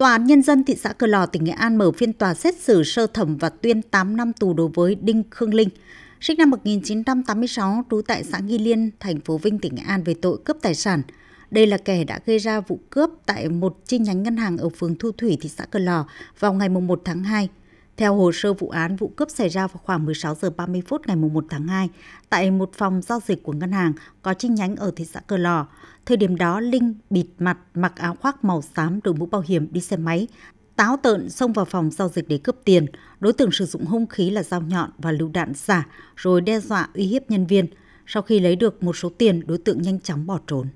Tòa án Nhân dân thị xã Cửa Lò, tỉnh Nghệ An mở phiên tòa xét xử sơ thẩm và tuyên 8 năm tù đối với Đinh Khương Linh, sinh năm 1986, trú tại xã Nghi Liên, thành phố Vinh, tỉnh Nghệ An về tội cướp tài sản. Đây là kẻ đã gây ra vụ cướp tại một chi nhánh ngân hàng ở phường Thu Thủy, thị xã Cửa Lò vào ngày 1 tháng 2. Theo hồ sơ vụ án, vụ cướp xảy ra vào khoảng 16 giờ 30 phút ngày 1 tháng 2 tại một phòng giao dịch của ngân hàng có chi nhánh ở thị xã Cờ Lò. Thời điểm đó, Linh bịt mặt, mặc áo khoác màu xám, đội mũ bảo hiểm, đi xe máy, táo tợn xông vào phòng giao dịch để cướp tiền. Đối tượng sử dụng hung khí là dao nhọn và lựu đạn giả rồi đe dọa uy hiếp nhân viên. Sau khi lấy được một số tiền, đối tượng nhanh chóng bỏ trốn.